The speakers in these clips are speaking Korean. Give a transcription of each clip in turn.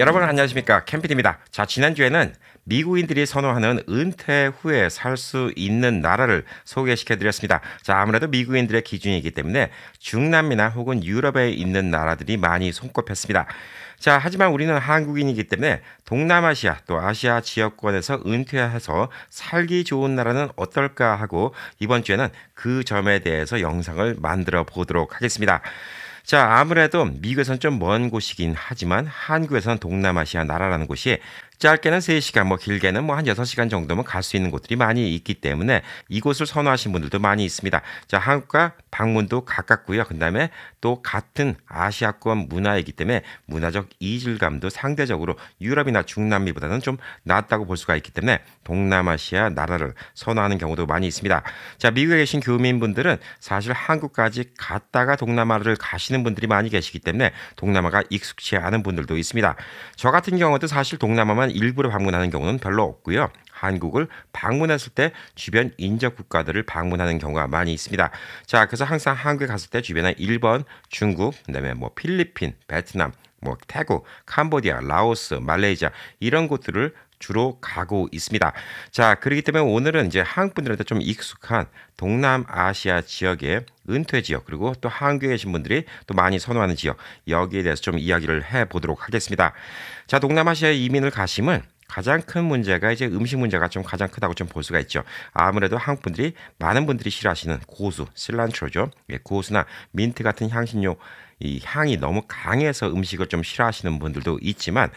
여러분 안녕하십니까 캠핑입니다자 지난주에는 미국인들이 선호하는 은퇴 후에 살 수 있는 나라를 소개시켜드렸습니다. 자 아무래도 미국인들의 기준이기 때문에 중남미나 혹은 유럽에 있는 나라들이 많이 손꼽혔습니다. 자, 하지만 우리는 한국인이기 때문에 동남아시아 또 아시아 지역권에서 은퇴해서 살기 좋은 나라는 어떨까 하고 이번 주에는 그 점에 대해서 영상을 만들어 보도록 하겠습니다. 자, 아무래도 미국에선 좀먼 곳이긴 하지만 한국에선 동남아시아 나라라는 곳이 짧게는 3시간, 뭐 길게는 뭐한 6시간 정도면 갈 수 있는 곳들이 많이 있기 때문에 이곳을 선호하신 분들도 많이 있습니다. 자, 한국과 방문도 가깝고요. 그다음에 또 같은 아시아권 문화이기 때문에 문화적 이질감도 상대적으로 유럽이나 중남미보다는 좀 낫다고 볼 수가 있기 때문에 동남아시아 나라를 선호하는 경우도 많이 있습니다. 자, 미국에 계신 교민분들은 사실 한국까지 갔다가 동남아를 가시는 분들이 많이 계시기 때문에 동남아가 익숙치 않은 분들도 있습니다. 저 같은 경우도 사실 동남아만 다만 일부러 방문하는 경우는 별로 없고요. 한국을 방문했을 때 주변 인접 국가들을 방문하는 경우가 많이 있습니다. 자, 그래서 항상 한국에 갔을 때 주변에 일본, 중국, 그다음에 뭐 필리핀, 베트남, 뭐 태국, 캄보디아, 라오스, 말레이시아 이런 곳들을 주로 가고 있습니다. 자, 그렇기 때문에 오늘은 이제 한국 분들한테 좀 익숙한 동남아시아 지역의 은퇴 지역 그리고 또 한국에 계신 분들이 또 많이 선호하는 지역 여기에 대해서 좀 이야기를 해 보도록 하겠습니다. 자, 동남아시아에 이민을 가시면 가장 큰 문제가 이제 음식 문제가 좀 가장 크다고 좀 볼 수가 있죠. 아무래도 한국 분들이 많은 분들이 싫어하시는 고수, 실란트로죠. 예, 고수나 민트 같은 향신료 이 향이 너무 강해서 음식을 좀 싫어하시는 분들도 있지만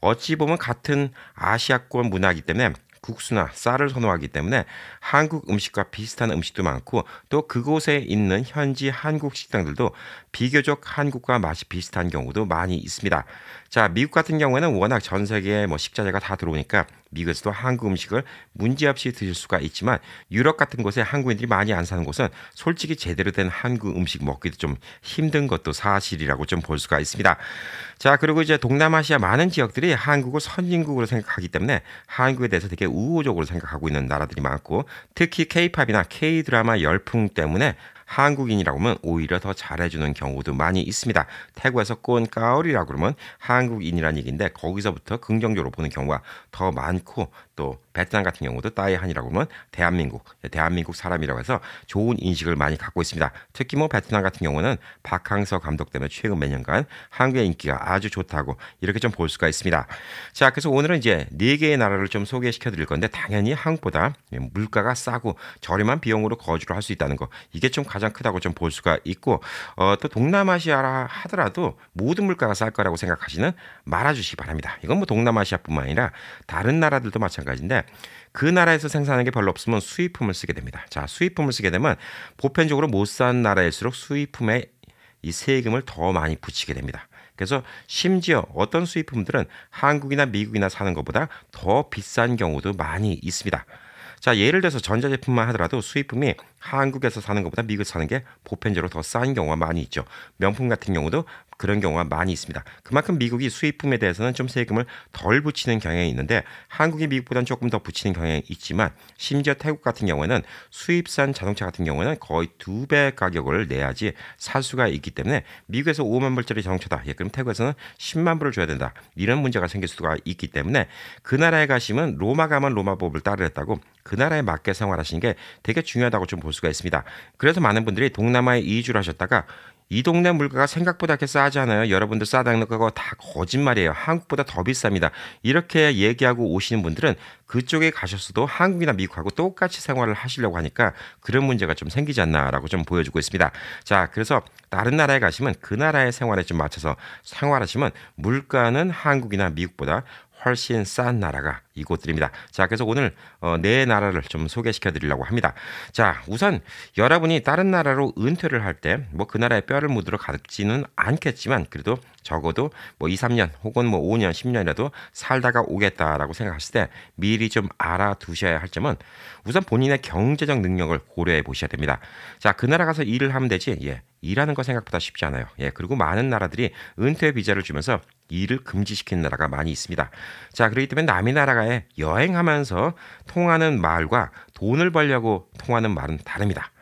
어찌 보면 같은 아시아권 문화이기 때문에 국수나 쌀을 선호하기 때문에 한국 음식과 비슷한 음식도 많고 또 그곳에 있는 현지 한국 식당들도 비교적 한국과 맛이 비슷한 경우도 많이 있습니다. 자, 미국 같은 경우에는 워낙 전 세계에 뭐 식자재가 다 들어오니까 미국에서도 한국 음식을 문제없이 드실 수가 있지만 유럽 같은 곳에 한국인들이 많이 안 사는 곳은 솔직히 제대로 된 한국 음식 먹기도 좀 힘든 것도 사실이라고 좀 볼 수가 있습니다. 자, 그리고 이제 동남아시아 많은 지역들이 한국을 선진국으로 생각하기 때문에 한국에 대해서 되게 우호적으로 생각하고 있는 나라들이 많고 특히 K-팝이나 K-드라마 열풍 때문에 한국인이라고 하면 오히려 더 잘해주는 경우도 많이 있습니다. 태국에서 꼰 까올이라고 그러면 한국인이라는 얘기인데 거기서부터 긍정적으로 보는 경우가 더 많고 또 베트남 같은 경우도 따이한이라고 보면 대한민국, 대한민국 사람이라고 해서 좋은 인식을 많이 갖고 있습니다. 특히 뭐 베트남 같은 경우는 박항서 감독 때문에 최근 몇 년간 한국의 인기가 아주 좋다고 이렇게 좀 볼 수가 있습니다. 자, 그래서 오늘은 이제 네 개의 나라를 좀 소개시켜 드릴 건데 당연히 한국보다 물가가 싸고 저렴한 비용으로 거주를 할 수 있다는 거 이게 좀 가장 크다고 좀 볼 수가 있고 어, 또 동남아시아라 하더라도 모든 물가가 쌀 거라고 생각하시는 말아주시기 바랍니다. 이건 뭐 동남아시아뿐만 아니라 다른 나라들도 마찬가지. 가지인데그 나라에서 생산하는 게 별로 없으면 수입품을 쓰게 됩니다. 자, 수입품을 쓰게 되면 보편적으로 못 사는 나라일수록 수입품에 이 세금을 더 많이 붙이게 됩니다. 그래서 심지어 어떤 수입품들은 한국이나 미국이나 사는 것보다 더 비싼 경우도 많이 있습니다. 자, 예를 들어서 전자제품만 하더라도 수입품이 한국에서 사는 것보다 미국에서 사는 게 보편적으로 더 싸인 경우가 많이 있죠. 명품 같은 경우도 그런 경우가 많이 있습니다. 그만큼 미국이 수입품에 대해서는 좀 세금을 덜 붙이는 경향이 있는데 한국이 미국보다는 조금 더 붙이는 경향이 있지만 심지어 태국 같은 경우에는 수입산 자동차 같은 경우는 에 거의 두 배 가격을 내야지 살 수가 있기 때문에 미국에서 5만 불짜리 자동차다. 예, 그럼 태국에서는 10만 불을 줘야 된다. 이런 문제가 생길 수가 있기 때문에 그 나라에 가시면 로마 가면 로마법을 따르겠다고그 나라에 맞게 생활하시는 게 되게 중요하다고 좀 보세요. 볼 수가 있습니다. 그래서 많은 분들이 동남아에 이주를 하셨다가 이 동네 물가가 생각보다 그렇게 싸지 않아요. 여러분들 싸다는 거고 다 거짓말이에요. 한국보다 더 비쌉니다. 이렇게 얘기하고 오시는 분들은 그쪽에 가셨어도 한국이나 미국하고 똑같이 생활을 하시려고 하니까 그런 문제가 좀 생기지 않나라고 좀 보여주고 있습니다. 자, 그래서 다른 나라에 가시면 그 나라의 생활에 좀 맞춰서 생활하시면 물가는 한국이나 미국보다 훨씬 싼 나라가 이곳들입니다. 자, 그래서 오늘 어, 네 나라를 좀 소개시켜 드리려고 합니다. 자, 우선 여러분이 다른 나라로 은퇴를 할 때 뭐 그 나라의 뼈를 묻으러 가지는 않겠지만 그래도 적어도 뭐 2, 3년 혹은 뭐 5년, 10년이라도 살다가 오겠다라고 생각하실 때 미리 좀 알아두셔야 할 점은 우선 본인의 경제적 능력을 고려해 보셔야 됩니다. 자, 그 나라 가서 일을 하면 되지. 예. 일하는 거 생각보다 쉽지 않아요. 예, 그리고 많은 나라들이 은퇴 비자를 주면서 일을 금지시키는 나라가 많이 있습니다. 자, 그렇기 때문에 남의 나라가 나라에 여행하면서 통하는 말과 돈을 벌려고 통하는 말은 다릅니다.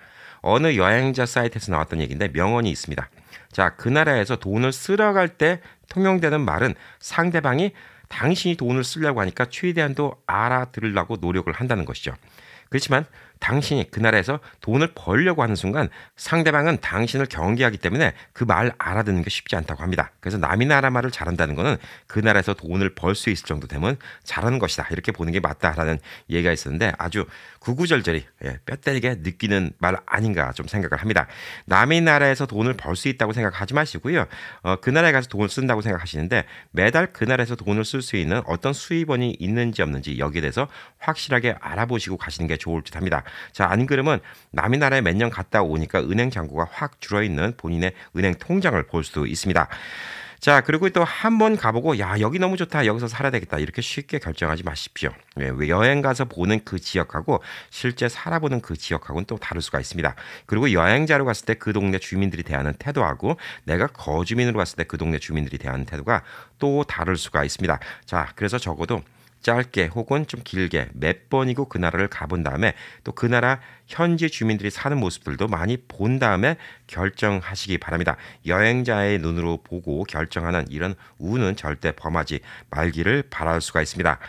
어느 여행자 사이트에서 나왔던 얘기인데 명언이 있습니다. 자, 그 나라에서 돈을 쓰러 갈 때 통용되는 말은 상대방이 당신이 돈을 쓰려고 하니까 최대한도 알아들으려고 노력을 한다는 것이죠. 그렇지만 당신이 그 나라에서 돈을 벌려고 하는 순간 상대방은 당신을 경계하기 때문에 그 말 알아듣는 게 쉽지 않다고 합니다. 그래서 남이 나라 말을 잘한다는 거는 그 나라에서 돈을 벌 수 있을 정도 되면 잘하는 것이다. 이렇게 보는 게 맞다라는 얘기가 있었는데 아주 구구절절히 예, 뼈때리게 느끼는 말 아닌가 좀 생각을 합니다. 남의 나라에서 돈을 벌 수 있다고 생각하지 마시고요. 어, 그 나라에 가서 돈을 쓴다고 생각하시는데 매달 그 나라에서 돈을 쓸 수 있는 어떤 수입원이 있는지 없는지 여기에 대해서 확실하게 알아보시고 가시는 게 좋을 듯 합니다. 자, 안 그러면 남의 나라에 몇 년 갔다 오니까 은행 잔고가 확 줄어 있는 본인의 은행 통장을 볼 수 있습니다. 자, 그리고 또한번 가보고, 야, 여기 너무 좋다. 여기서 살아야 되겠다. 이렇게 쉽게 결정하지 마십시오. 예, 왜 여행 가서 보는 그 지역하고 실제 살아보는 그 지역하고는 또 다를 수가 있습니다. 그리고 여행자로 갔을 때 그 동네 주민들이 대하는 태도하고 내가 거주민으로 갔을 때 그 동네 주민들이 대하는 태도가 또 다를 수가 있습니다. 자, 그래서 적어도 짧게 혹은 좀 길게 몇 번이고 그 나라를 가본 다음에 또 그 나라 현지 주민들이 사는 모습들도 많이 본 다음에 결정하시기 바랍니다. 여행자의 눈으로 보고 결정하는 이런 우는 절대 범하지 말기를 바랄 수가 있습니다.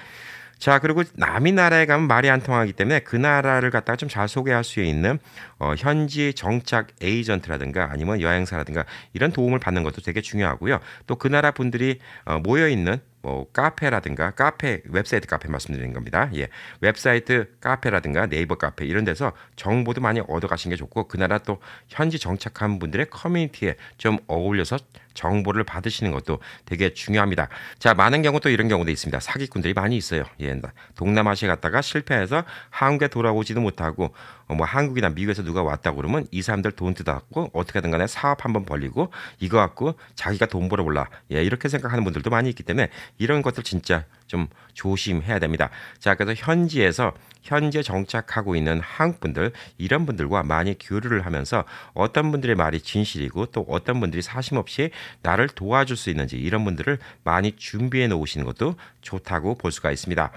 자, 그리고 남이 나라에 가면 말이 안 통하기 때문에 그 나라를 갖다가 좀 잘 소개할 수 있는 어, 현지 정착 에이전트라든가 아니면 여행사라든가 이런 도움을 받는 것도 되게 중요하고요. 또 그 나라 분들이 어, 모여 있는 뭐 카페라든가 카페 웹사이트 카페 말씀드리는 겁니다. 예. 웹사이트 카페라든가 네이버 카페 이런 데서 정보도 많이 얻어 가시는 게 좋고 그 나라 또 현지 정착한 분들의 커뮤니티에 좀 어울려서 정보를 받으시는 것도 되게 중요합니다. 자, 많은 경우 또 이런 경우도 있습니다. 사기꾼들이 많이 있어요. 예. 동남아시아 갔다가 실패해서 한국에 돌아오지도 못하고 어, 뭐 한국이나 미국에서 누가 왔다 그러면 이 사람들 돈 뜯어갖고 어떻게든 간에 사업 한번 벌리고 이거 갖고 자기가 돈 벌어 볼라 예, 이렇게 생각하는 분들도 많이 있기 때문에 이런 것들 진짜 좀 조심해야 됩니다. 자, 그래서 현지에서 현재 정착하고 있는 한국 분들 이런 분들과 많이 교류를 하면서 어떤 분들의 말이 진실이고 또 어떤 분들이 사심없이 나를 도와줄 수 있는지 이런 분들을 많이 준비해 놓으시는 것도 좋다고 볼 수가 있습니다.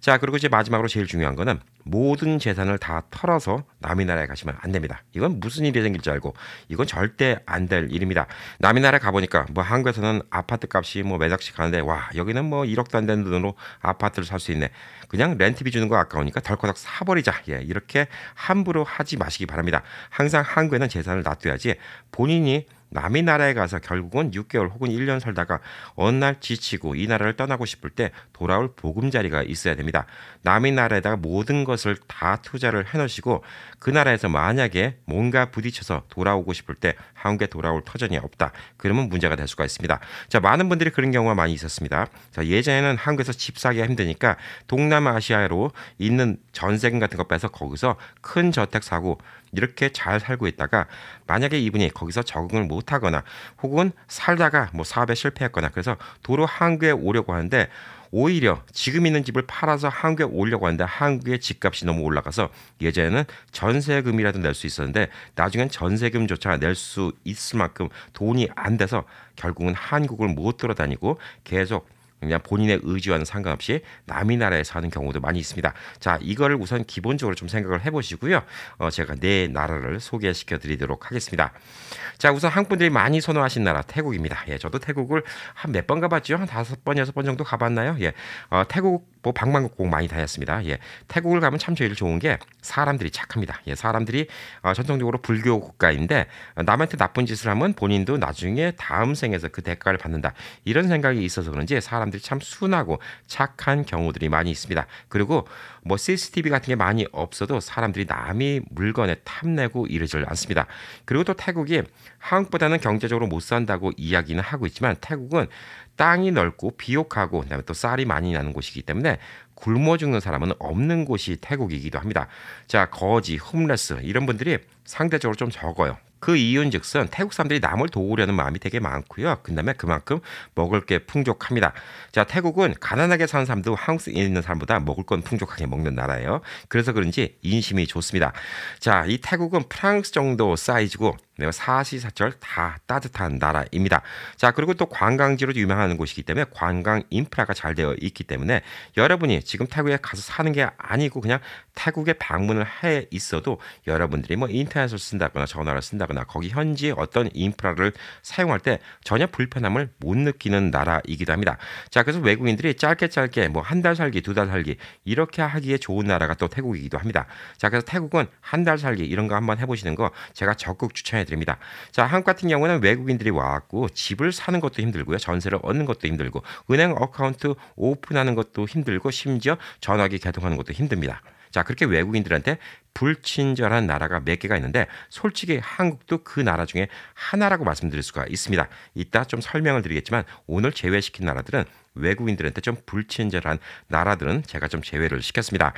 자, 그리고 이제 마지막으로 제일 중요한 거는 모든 재산을 다 털어서 남의 나라에 가시면 안 됩니다. 이건 무슨 일이 생길지 알고 이건 절대 안 될 일입니다. 남의 나라에 가보니까 뭐 한국에서는 아파트 값이 뭐 매장씩 가는데 와 여기는 뭐 1억도 안 되는 돈으로 아파트를 살 수 있네. 그냥 렌트비 주는 거 아까우니까 덜커덕 사버리자. 예, 이렇게 함부로 하지 마시기 바랍니다. 항상 한국에는 재산을 놔둬야지 본인이 남의 나라에 가서 결국은 6개월 혹은 1년 살다가 어느 날 지치고 이 나라를 떠나고 싶을 때 돌아올 보금자리가 있어야 됩니다. 남의 나라에다가 모든 것을 다 투자를 해놓으시고 그 나라에서 만약에 뭔가 부딪혀서 돌아오고 싶을 때 한국에 돌아올 터전이 없다. 그러면 문제가 될 수가 있습니다. 자, 많은 분들이 그런 경우가 많이 있었습니다. 자, 예전에는 한국에서 집 사기가 힘드니까 동남아시아로 있는 전세금 같은 거 빼서 거기서 큰 저택 사고 이렇게 잘 살고 있다가 만약에 이분이 거기서 적응을 못하거나 혹은 살다가 뭐 사업에 실패했거나 그래서 도로 한국에 오려고 하는데 오히려 지금 있는 집을 팔아서 한국에 오려고 하는데 한국의 집값이 너무 올라가서 예전에는 전세금이라도 낼 수 있었는데 나중엔 전세금조차 낼 수 있을 만큼 돈이 안 돼서 결국은 한국을 못 돌아다니고 계속 그냥 본인의 의지와는 상관없이 남이 나라에사는 경우도 많이 있습니다. 자, 이걸 우선 기본적으로 좀 생각을 해보시고요. 어, 제가 내 나라를 소개시켜 드리도록 하겠습니다. 자, 우선 한국분들이 많이 선호하신 나라 태국입니다. 예, 저도 태국을 한 몇 번 가봤죠? 한 다섯 번, 여섯 번 정도 가봤나요? 예, 어, 태국 뭐 방방곡곡 많이 다녔습니다. 예. 태국을 가면 참 제일 좋은 게 사람들이 착합니다. 예. 사람들이 어, 전통적으로 불교 국가인데 어, 남한테 나쁜 짓을 하면 본인도 나중에 다음 생에서 그 대가를 받는다. 이런 생각이 있어서 그런지 사람들이 참 순하고 착한 경우들이 많이 있습니다. 그리고 뭐 CCTV 같은 게 많이 없어도 사람들이 남이 물건에 탐내고 이러질 않습니다. 그리고 또 태국이 한국보다는 경제적으로 못 산다고 이야기는 하고 있지만 태국은 땅이 넓고 비옥하고 그다음에 또 쌀이 많이 나는 곳이기 때문에 굶어 죽는 사람은 없는 곳이 태국이기도 합니다. 자, 거지, 홈레스 이런 분들이 상대적으로 좀 적어요. 그 이유는즉슨 태국 사람들이 남을 도우려는 마음이 되게 많고요. 그다음에 그만큼 먹을 게 풍족합니다. 자, 태국은 가난하게 사는 사람도 한국에 있는 사람보다 먹을 건 풍족하게 먹는 나라예요. 그래서 그런지 인심이 좋습니다. 자, 이 태국은 프랑스 정도 사이즈고 그다음 사시사철 다 따뜻한 나라입니다. 자 그리고 또 관광지로도 유명한 곳이기 때문에 관광 인프라가 잘 되어 있기 때문에 여러분이 지금 태국에 가서 사는 게 아니고 그냥 태국에 방문을 해 있어도 여러분들이 뭐 인터넷을 쓴다거나 전화를 쓴다거나 거기 현지 어떤 인프라를 사용할 때 전혀 불편함을 못 느끼는 나라이기도 합니다. 자 그래서 외국인들이 짧게 짧게 뭐 한 달 살기 두 달 살기 이렇게 하기에 좋은 나라가 또 태국이기도 합니다. 자 그래서 태국은 한 달 살기 이런 거 한번 해보시는 거 제가 적극 추천해드립니다. 드립니다. 자, 한국 같은 경우는 외국인들이 와갖고 집을 사는 것도 힘들고요. 전세를 얻는 것도 힘들고 은행 어카운트 오픈하는 것도 힘들고 심지어 전화기 개통하는 것도 힘듭니다. 자, 그렇게 외국인들한테 불친절한 나라가 몇 개가 있는데 솔직히 한국도 그 나라 중에 하나라고 말씀드릴 수가 있습니다. 이따 좀 설명을 드리겠지만 오늘 제외시킨 나라들은 외국인들한테 좀 불친절한 나라들은 제가 좀 제외를 시켰습니다.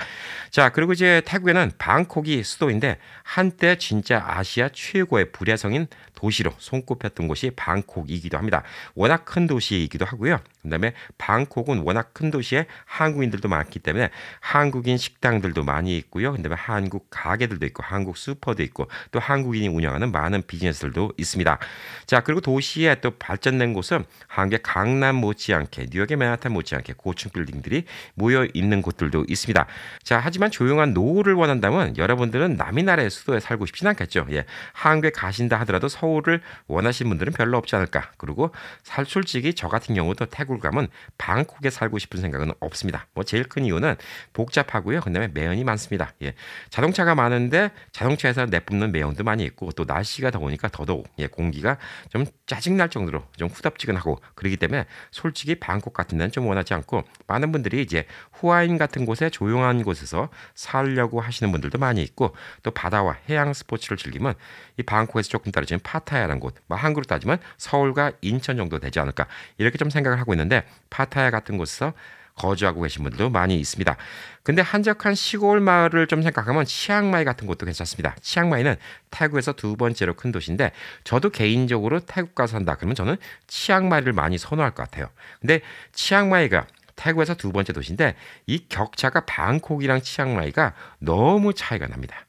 자, 그리고 이제 태국에는 방콕이 수도인데 한때 진짜 아시아 최고의 불야성인 도시로 손꼽혔던 곳이 방콕이기도 합니다. 워낙 큰 도시이기도 하고요. 그다음에 방콕은 워낙 큰 도시에 한국인들도 많기 때문에 한국인 식당들도 많이 있고요. 그다음에 한국 한국 가게들도 있고 한국 슈퍼도 있고 또 한국인이 운영하는 많은 비즈니스들도 있습니다. 자 그리고 도시에 또 발전된 곳은 한국의 강남 못지않게 뉴욕의 맨하탄 못지않게 고층 빌딩들이 모여 있는 곳들도 있습니다. 자 하지만 조용한 노후를 원한다면 여러분들은 남이 나라의 수도에 살고 싶진 않겠죠. 예, 한국에 가신다 하더라도 서울을 원하시는 분들은 별로 없지 않을까. 그리고 살 솔직히 저 같은 경우도 태국을 가면 방콕에 살고 싶은 생각은 없습니다. 뭐 제일 큰 이유는 복잡하고요. 그다음에 매연이 많습니다. 예, 자동 자동차가 많은데 자동차에서 내뿜는 매연도 많이 있고 또 날씨가 더우니까 더더욱 예, 공기가 좀 짜증날 정도로 좀 후덥지근하고 그러기 때문에 솔직히 방콕 같은 데는 좀 원하지 않고 많은 분들이 이제 후아인 같은 곳에 조용한 곳에서 살려고 하시는 분들도 많이 있고 또 바다와 해양 스포츠를 즐기면 이 방콕에서 조금 떨어진 파타야라는 곳, 뭐 한국으로 따지면 서울과 인천 정도 되지 않을까 이렇게 좀 생각을 하고 있는데 파타야 같은 곳에서 거주하고 계신 분들도 많이 있습니다. 근데 한적한 시골 마을을 좀 생각하면 치앙마이 같은 곳도 괜찮습니다. 치앙마이는 태국에서 두 번째로 큰 도시인데 저도 개인적으로 태국 가서 산다 그러면 저는 치앙마이를 많이 선호할 것 같아요. 근데 치앙마이가 태국에서 두 번째 도시인데 이 격차가 방콕이랑 치앙마이가 너무 차이가 납니다.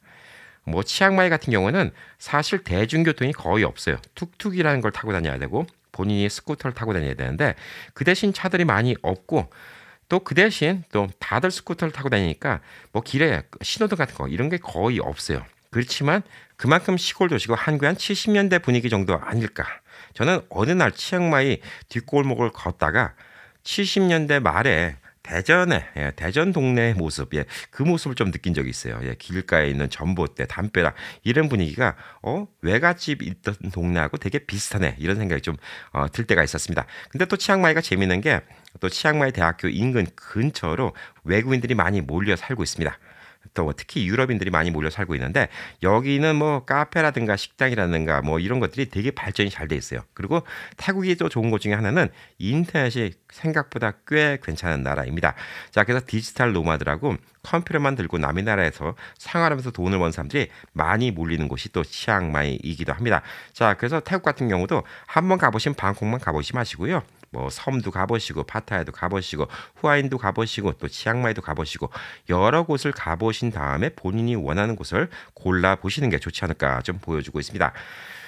뭐 치앙마이 같은 경우는 사실 대중교통이 거의 없어요. 툭툭이라는 걸 타고 다녀야 되고 본인이 스쿠터를 타고 다녀야 되는데 그 대신 차들이 많이 없고 또그 대신 또 다들 스쿠터를 타고 다니니까 뭐 길에 신호등 같은 거 이런 게 거의 없어요. 그렇지만 그만큼 시골 도시고 한국의 한 70년대 분위기 정도 아닐까. 저는 어느 날 치앙마이 뒷골목을 걷다가 70년대 말에 대전에 예, 대전 동네의 모습, 예, 그 모습을 좀 느낀 적이 있어요. 예, 길가에 있는 전봇대, 담벼락 이런 분위기가 어 외갓집 있던 동네하고 되게 비슷하네 이런 생각이 좀들 어, 때가 있었습니다. 근데 또 치앙마이가 재밌는 게또 치앙마이 대학교 인근 근처로 외국인들이 많이 몰려 살고 있습니다. 또 특히 유럽인들이 많이 몰려 살고 있는데 여기는 뭐 카페라든가 식당이라든가 뭐 이런 것들이 되게 발전이 잘 돼 있어요. 그리고 태국이 또 좋은 것 중에 하나는 인터넷이 생각보다 꽤 괜찮은 나라입니다. 자, 그래서 디지털 노마드라고 컴퓨터만 들고 남의 나라에서 생활하면서 돈을 번 사람들이 많이 몰리는 곳이 또 치앙마이이기도 합니다. 자, 그래서 태국 같은 경우도 한번 가보신 방콕만 가보지 마시고요. 뭐 섬도 가보시고 파타야도 가보시고 후아인도 가보시고 또 치앙마이도 가보시고 여러 곳을 가보신 다음에 본인이 원하는 곳을 골라 보시는 게 좋지 않을까 좀 보여주고 있습니다.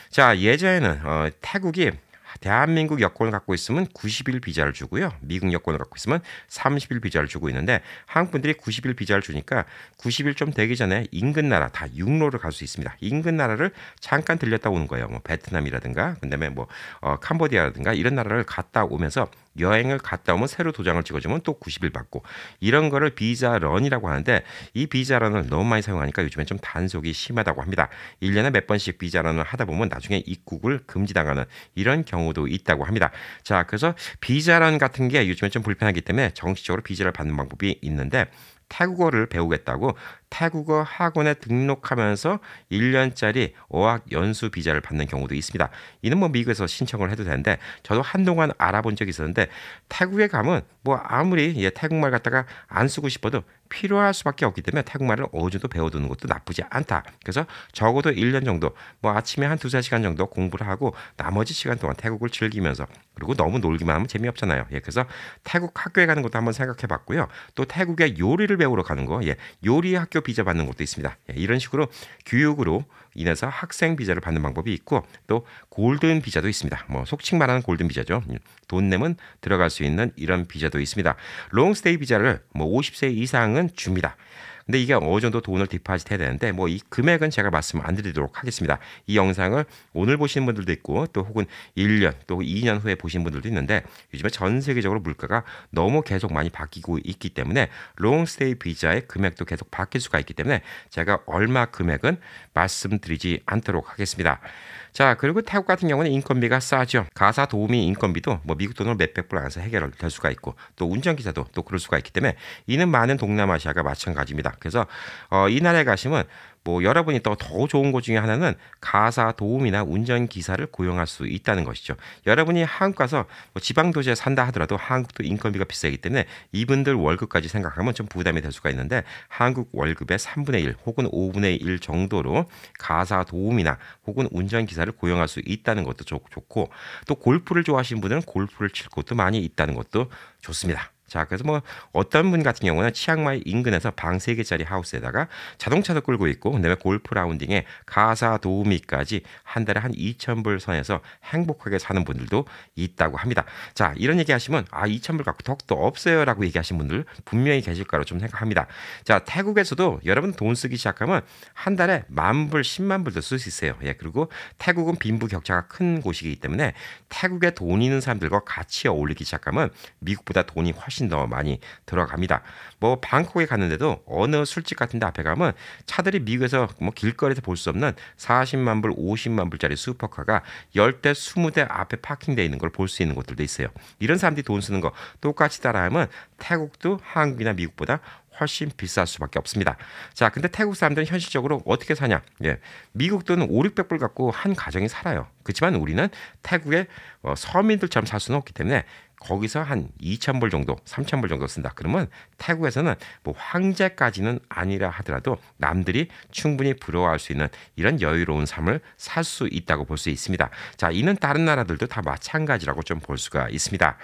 자 예전에는 어, 태국이 대한민국 여권을 갖고 있으면 90일 비자를 주고요. 미국 여권을 갖고 있으면 30일 비자를 주고 있는데 한국 분들이 90일 비자를 주니까 90일 좀 되기 전에 인근 나라 다 육로를 갈 수 있습니다. 인근 나라를 잠깐 들렸다 오는 거예요. 뭐 베트남이라든가 그다음에 뭐 어, 캄보디아라든가 이런 나라를 갔다 오면서 여행을 갔다 오면 새로 도장을 찍어주면 또 90일 받고 이런 거를 비자런이라고 하는데 이 비자런을 너무 많이 사용하니까 요즘에 좀 단속이 심하다고 합니다. 1년에 몇 번씩 비자런을 하다 보면 나중에 입국을 금지당하는 이런 경우도 있다고 합니다. 자, 그래서 비자런 같은 게 요즘에 좀 불편하기 때문에 정식적으로 비자를 받는 방법이 있는데 태국어를 배우겠다고 태국어 학원에 등록하면서 1년짜리 어학 연수 비자를 받는 경우도 있습니다. 이는 뭐 미국에서 신청을 해도 되는데 저도 한동안 알아본 적이 있었는데 태국에 가면 뭐 아무리 예, 태국말 갖다가 안 쓰고 싶어도 필요할 수밖에 없기 때문에 태국말을 어느 정도 배워두는 것도 나쁘지 않다. 그래서 적어도 1년 정도 뭐 아침에 한 두세 시간 정도 공부를 하고 나머지 시간 동안 태국을 즐기면서 그리고 너무 놀기만 하면 재미없잖아요. 예, 그래서 태국 학교에 가는 것도 한번 생각해 봤고요. 또 태국의 요리를 배우러 가는 거, 예, 요리 학교 비자 받는 것도 있습니다. 예, 이런 식으로 교육으로 인해서 학생 비자를 받는 방법이 있고 또 골든 비자도 있습니다. 뭐 속칭 말하는 골든 비자죠. 돈 내면 들어갈 수 있는 이런 비자도 있습니다. 롱스테이 비자를 뭐 50세 이상은 줍니다. 근데 이게 어느 정도 돈을 디파짓 해야 되는데 뭐 이 금액은 제가 말씀 안 드리도록 하겠습니다. 이 영상을 오늘 보신 분들도 있고 또 혹은 1년 또 2년 후에 보신 분들도 있는데 요즘에 전 세계적으로 물가가 너무 계속 많이 바뀌고 있기 때문에 롱스테이 비자의 금액도 계속 바뀔 수가 있기 때문에 제가 얼마 금액은 말씀드리지 않도록 하겠습니다. 자, 그리고 태국 같은 경우는 인건비가 싸죠. 가사 도우미 인건비도 뭐 미국 돈으로 몇백 불 안에서 해결될 수가 있고 또 운전기사도 또 그럴 수가 있기 때문에 이는 많은 동남아시아가 마찬가지입니다. 그래서 어, 이 나라에 가시면 뭐 여러분이 더, 더 좋은 것 중에 하나는 가사 도우미나 운전 기사를 고용할 수 있다는 것이죠. 여러분이 한국 가서 뭐 지방 도시에 산다 하더라도 한국도 인건비가 비싸기 때문에 이분들 월급까지 생각하면 좀 부담이 될 수가 있는데 한국 월급의 3분의 1 혹은 5분의 1 정도로 가사 도우미나 혹은 운전 기사를 고용할 수 있다는 것도 좋고 또 골프를 좋아하시는 분들은 골프를 칠 곳도 많이 있다는 것도 좋습니다. 자, 그래서 뭐 어떤 분 같은 경우는 치앙마이 인근에서 방3개짜리 하우스에다가 자동차도 끌고 있고 그다음에 골프 라운딩에 가사 도우미까지 한 달에 한2천불 선에서 행복하게 사는 분들도 있다고 합니다. 자, 이런 얘기 하시면 아, 2천불 갖고 덕도 없어요라고 얘기하신 분들 분명히 계실 거라고 좀 생각합니다. 자, 태국에서도 여러분 돈 쓰기 시작하면 한 달에 만 불, 10만 불도 쓸 수 있어요. 예, 그리고 태국은 빈부 격차가 큰 곳이기 때문에 태국에 돈 있는 사람들과 같이 어울리기 시작하면 미국보다 돈이 훨씬 훨씬 더 많이 들어갑니다. 뭐 방콕에 갔는데도 어느 술집 같은 데 앞에 가면 차들이 미국에서 뭐 길거리에서 볼 수 없는 40만 불, 50만 불짜리 슈퍼카가 10대, 20대 앞에 파킹되어 있는 걸 볼 수 있는 곳들도 있어요. 이런 사람들이 돈 쓰는 거 똑같이 따라하면 태국도 한국이나 미국보다 훨씬 비쌀 수밖에 없습니다. 자, 근데 태국 사람들은 현실적으로 어떻게 사냐? 예. 미국 돈은 5, 600불 갖고 한 가정이 살아요. 그렇지만 우리는 태국의 어, 서민들처럼 살 수는 없기 때문에 거기서 한 2,000불 정도, 3,000불 정도 쓴다. 그러면 태국에서는 뭐 황제까지는 아니라 하더라도 남들이 충분히 부러워할 수 있는 이런 여유로운 삶을 살 수 있다고 볼 수 있습니다. 자, 이는 다른 나라들도 다 마찬가지라고 좀 볼 수가 있습니다.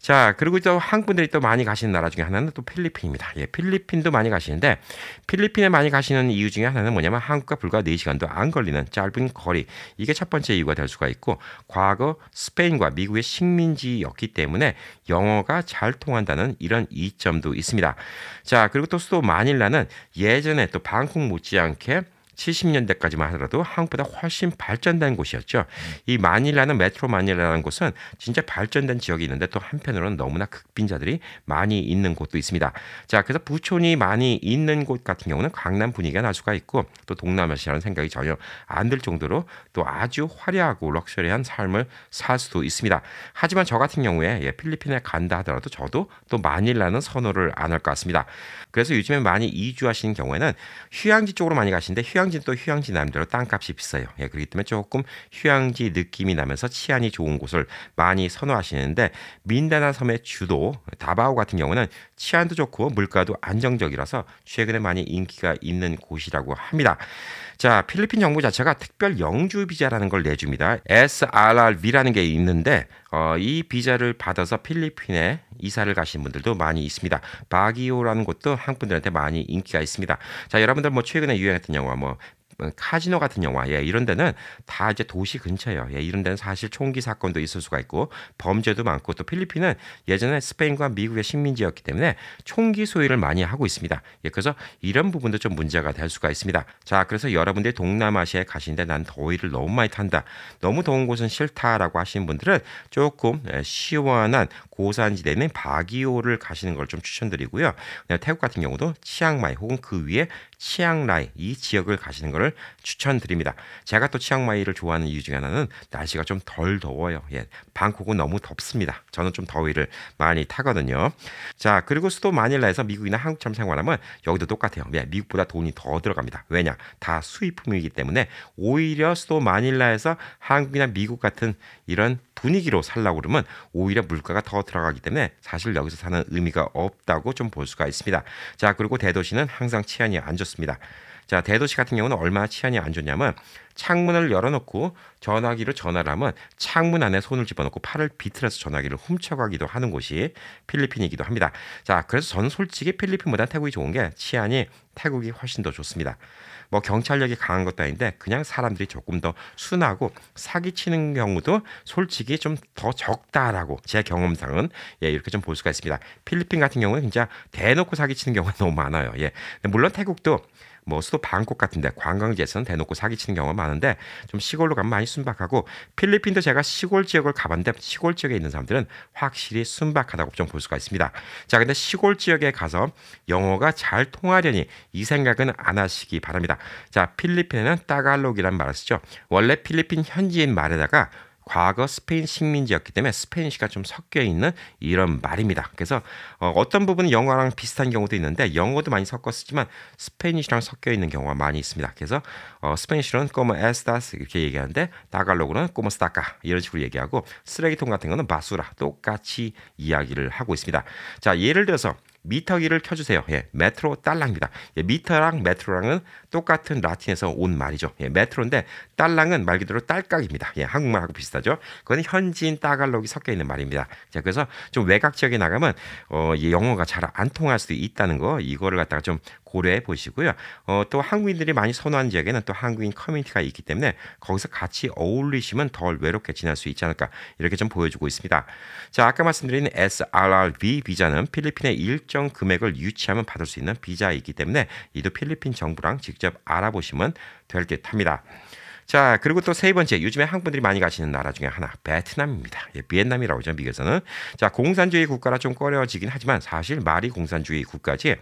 자, 그리고 또 한국분들이 또 많이 가시는 나라 중에 하나는 또 필리핀입니다. 예, 필리핀도 많이 가시는데 필리핀에 많이 가시는 이유 중에 하나는 뭐냐면 한국과 불과 4시간도 안 걸리는 짧은 거리. 이게 첫 번째 이유가 될 수가 있고 과거 스페인과 미국의 식민지였기 때문에 영어가 잘 통한다는 이런 이점도 있습니다. 자, 그리고 또 수도 마닐라는 예전에 또 방콕 못지않게 70년대까지만 하더라도 한국보다 훨씬 발전된 곳이었죠. 이 마닐라는 메트로 마닐라라는 곳은 진짜 발전된 지역이 있는데 또 한편으로는 너무나 극빈자들이 많이 있는 곳도 있습니다. 자, 그래서 부촌이 많이 있는 곳 같은 경우는 강남 분위기가 날 수가 있고 또 동남아시아라는 생각이 전혀 안 들 정도로 또 아주 화려하고 럭셔리한 삶을 살 수도 있습니다. 하지만 저 같은 경우에 예, 필리핀에 간다 하더라도 저도 또 마닐라는 선호를 안 할 것 같습니다. 그래서 요즘에 많이 이주하시는 경우에는 휴양지 쪽으로 많이 가시는데 휴양 휴양지는 또 휴양지 남대로 땅값이 비싸요. 예, 그렇기 때문에 조금 휴양지 느낌이 나면서 치안이 좋은 곳을 많이 선호하시는데 민다나 섬의 주도 다바오 같은 경우는 치안도 좋고 물가도 안정적이라서 최근에 많이 인기가 있는 곳이라고 합니다. 자, 필리핀 정부 자체가 특별 영주 비자라는 걸 내줍니다. SRRV라는 게 있는데 어, 이 비자를 받아서 필리핀에 이사를 가신 분들도 많이 있습니다. 바기오라는 곳도 한국분들한테 많이 인기가 있습니다. 자, 여러분들 뭐 최근에 유행했던 영화 뭐뭐 카지노 같은 영화 예, 이런 데는 다 이제 도시 근처예요. 예, 이런 데는 사실 총기 사건도 있을 수가 있고 범죄도 많고 또 필리핀은 예전에 스페인과 미국의 식민지였기 때문에 총기 소유를 많이 하고 있습니다. 예, 그래서 이런 부분도 좀 문제가 될 수가 있습니다. 자, 그래서 여러분들이 동남아시아에 가시는데 난 더위를 너무 많이 탄다. 너무 더운 곳은 싫다라고 하시는 분들은 조금 예, 시원한 고산지대 있는 바기오를 가시는 걸 좀 추천드리고요. 태국 같은 경우도 치앙마이 혹은 그 위에 치앙라이 이 지역을 가시는 것을 추천드립니다. 제가 또 치앙마이를 좋아하는 이유 중에 하나는 날씨가 좀 덜 더워요. 예, 방콕은 너무 덥습니다. 저는 좀 더위를 많이 타거든요. 자, 그리고 수도 마닐라에서 미국이나 한국처럼 생활하면 여기도 똑같아요. 예, 미국보다 돈이 더 들어갑니다. 왜냐? 다 수입품이기 때문에 오히려 수도 마닐라에서 한국이나 미국 같은 이런 분위기로 살라고 그러면 오히려 물가가 더 들어가기 때문에 사실 여기서 사는 의미가 없다고 좀 볼 수가 있습니다. 자, 그리고 대도시는 항상 치안이 안 좋습니다. 자, 대도시 같은 경우는 얼마나 치안이 안 좋냐면 창문을 열어놓고 전화기로 전화를 하면 창문 안에 손을 집어넣고 팔을 비틀어서 전화기를 훔쳐가기도 하는 곳이 필리핀이기도 합니다. 자, 그래서 저는 솔직히 필리핀보다 태국이 좋은 게 치안이 태국이 훨씬 더 좋습니다. 뭐 경찰력이 강한 것도 아닌데 그냥 사람들이 조금 더 순하고 사기치는 경우도 솔직히 좀 더 적다라고 제 경험상은 예, 이렇게 좀 볼 수가 있습니다. 필리핀 같은 경우는 진짜 대놓고 사기치는 경우가 너무 많아요. 예. 물론 태국도 뭐 수도 방콕 같은데 관광지에서는 대놓고 사기치는 경우가 많은데 좀 시골로 가면 많이 순박하고 필리핀도 제가 시골 지역을 가봤는데 시골 지역에 있는 사람들은 확실히 순박하다고 좀 볼 수가 있습니다. 자, 근데 시골 지역에 가서 영어가 잘 통하려니 이 생각은 안 하시기 바랍니다. 자, 필리핀에는 따갈록이란 말을 쓰죠. 원래 필리핀 현지인 말에다가 과거 스페인 식민지였기 때문에 스페인시가 좀 섞여 있는 이런 말입니다. 그래서 어, 어떤 부분은 영어랑 비슷한 경우도 있는데 영어도 많이 섞어 쓰지만 스페인시랑 섞여 있는 경우가 많이 있습니다. 그래서 어, 스페인시로는 c o m 스다스 이렇게 얘기하는데 다갈로그는 como e 이런 식으로 얘기하고 쓰레기통 같은 거는 바수라 똑같이 이야기를 하고 있습니다. 자 예를 들어서 미터기를 켜주세요. 예, 메트로 달랑입니다. 예, 미터랑 메트로랑은 똑같은 라틴에서 온 말이죠. 예, 메트로인데 달랑은 말 그대로 딸깍입니다. 예, 한국말하고 비슷하죠. 그건 현지인 따갈록이 섞여 있는 말입니다. 자, 그래서 좀 외곽 지역에 나가면 어, 영어가 잘 안 통할 수도 있다는 거 이거를 갖다가 좀 고려해 보시고요. 어, 또 한국인들이 많이 선호하는 지역에는 또 한국인 커뮤니티가 있기 때문에 거기서 같이 어울리시면 덜 외롭게 지낼 수 있지 않을까 이렇게 좀 보여주고 있습니다. 자, 아까 말씀드린 SRRB 비자는 필리핀에 일정 금액을 유치하면 받을 수 있는 비자이기 때문에 이도 필리핀 정부랑 직접 알아보시면 될 듯합니다. 자, 그리고 또 세 번째, 요즘에 한국분들이 많이 가시는 나라 중에 하나, 베트남입니다. 예, 비엔남이라고 하죠, 미국에서는. 자, 공산주의 국가라 좀 꺼려지긴 하지만 사실 말이 공산주의 국가지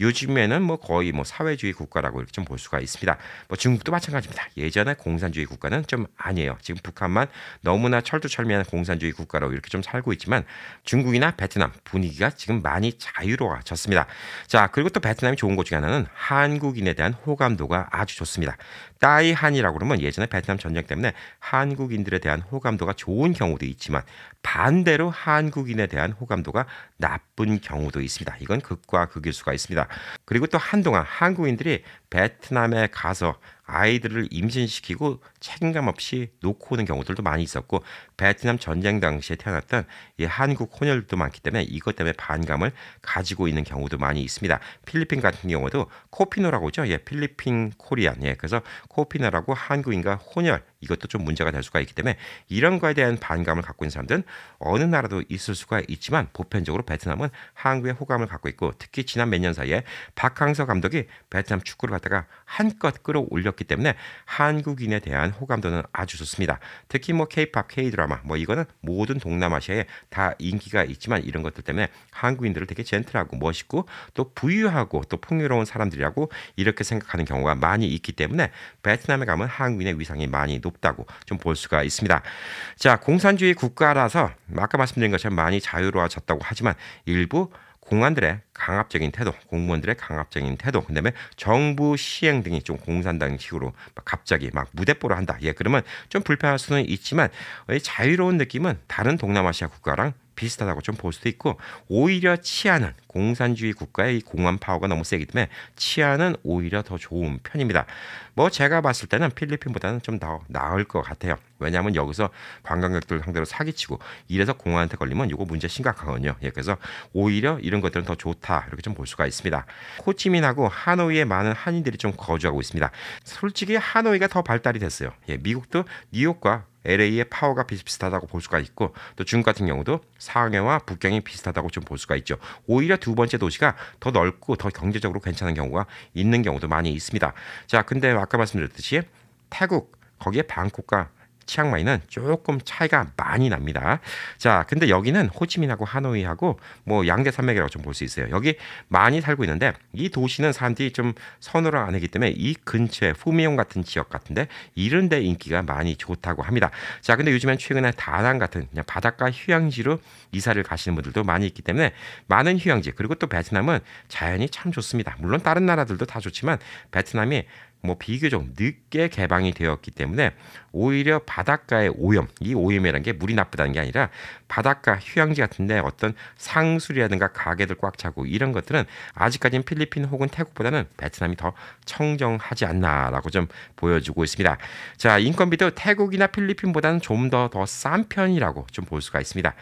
요즘에는 뭐 거의 뭐 사회주의 국가라고 이렇게 좀 볼 수가 있습니다. 뭐 중국도 마찬가지입니다. 예전에 공산주의 국가는 좀 아니에요. 지금 북한만 너무나 철두철미한 공산주의 국가로 이렇게 좀 살고 있지만 중국이나 베트남 분위기가 지금 많이 자유로워졌습니다. 자, 그리고 또 베트남이 좋은 것 중에 하나는 한국인에 대한 호감도가 아주 좋습니다. 따이한이라고 그러면 예전에 베트남 전쟁 때문에 한국인들에 대한 호감도가 좋은 경우도 있지만 반대로 한국인에 대한 호감도가 나쁜 경우도 있습니다. 이건 극과 극일 수가 있습니다. 그리고 또 한동안 한국인들이 베트남에 가서 아이들을 임신시키고 책임감 없이 놓고 오는 경우들도 많이 있었고 베트남 전쟁 당시에 태어났던 이 한국 혼혈도 많기 때문에 이것 때문에 반감을 가지고 있는 경우도 많이 있습니다. 필리핀 같은 경우도 코피노라고죠. 예, 필리핀 코리안. 예, 그래서 코피노라고 한국인과 혼혈 이것도 좀 문제가 될 수가 있기 때문에 이런 거에 대한 반감을 갖고 있는 사람들은 어느 나라도 있을 수가 있지만 보편적으로 베트남은 한국의 호감을 갖고 있고 특히 지난 몇 년 사이에 박항서 감독이 베트남 축구를 갖다가 한껏 끌어올렸기 때문에 한국인에 대한 호감도는 아주 좋습니다. 특히 뭐 케이팝, k 드라마뭐 이거는 모든 동남아시아에 다 인기가 있지만 이런 것들 때문에 한국인들을 되게 젠틀하고 멋있고 또 부유하고 또 풍요로운 사람들이라고 이렇게 생각하는 경우가 많이 있기 때문에 베트남에 가면 한국인의 위상이 많이 높 높다고 좀 볼 수가 있습니다. 자, 공산주의 국가라서 아까 말씀드린 것처럼 많이 자유로워졌다고 하지만 일부 공안들의 강압적인 태도, 공무원들의 강압적인 태도, 그다음에 정부 시행 등이 좀 공산당식으로 막 갑자기 막 무대뽀로 한다. 예, 그러면 좀 불편할 수는 있지만 자유로운 느낌은 다른 동남아시아 국가랑 비슷하다고 좀 볼 수도 있고 오히려 치안은 공산주의 국가의 공안 파워가 너무 세기 때문에 치안은 오히려 더 좋은 편입니다. 뭐 제가 봤을 때는 필리핀보다는 좀 더 나을 것 같아요. 왜냐하면 여기서 관광객들 상대로 사기치고 이래서 공안한테 걸리면 이거 문제 심각하거든요. 예, 그래서 오히려 이런 것들은 더 좋다 이렇게 좀 볼 수가 있습니다. 호치민하고 하노이에 많은 한인들이 좀 거주하고 있습니다. 솔직히 하노이가 더 발달이 됐어요. 예, 미국도 뉴욕과 LA의 파워가 비슷비슷하다고 볼 수가 있고 또 중국 같은 경우도 상해와 북경이 비슷하다고 좀 볼 수가 있죠. 오히려 두 번째 도시가 더 넓고 더 경제적으로 괜찮은 경우가 있는 경우도 많이 있습니다. 자, 근데 아까 말씀드렸듯이 태국 거기에 방콕과 치앙마이는 조금 차이가 많이 납니다. 자, 근데 여기는 호치민하고 하노이하고 뭐 양대 산맥이라고 좀 볼 수 있어요. 여기 많이 살고 있는데 이 도시는 사람들이 좀 선호를 안 하기 때문에 이 근처에 후미용 같은 지역 같은데 이런 데 인기가 많이 좋다고 합니다. 자, 근데 요즘엔 최근에 다낭 같은 그냥 바닷가 휴양지로 이사를 가시는 분들도 많이 있기 때문에 많은 휴양지 그리고 또 베트남은 자연이 참 좋습니다. 물론 다른 나라들도 다 좋지만 베트남이 뭐 비교적 늦게 개방이 되었기 때문에 오히려 바닷가의 오염, 이 오염이라는 게 물이 나쁘다는 게 아니라 바닷가 휴양지 같은데 어떤 상수리라든가 가게들 꽉 차고 이런 것들은 아직까지는 필리핀 혹은 태국보다는 베트남이 더 청정하지 않나라고 좀 보여주고 있습니다. 자, 인건비도 태국이나 필리핀보다는 좀 더 더 싼 편이라고 좀 볼 수가 있습니다.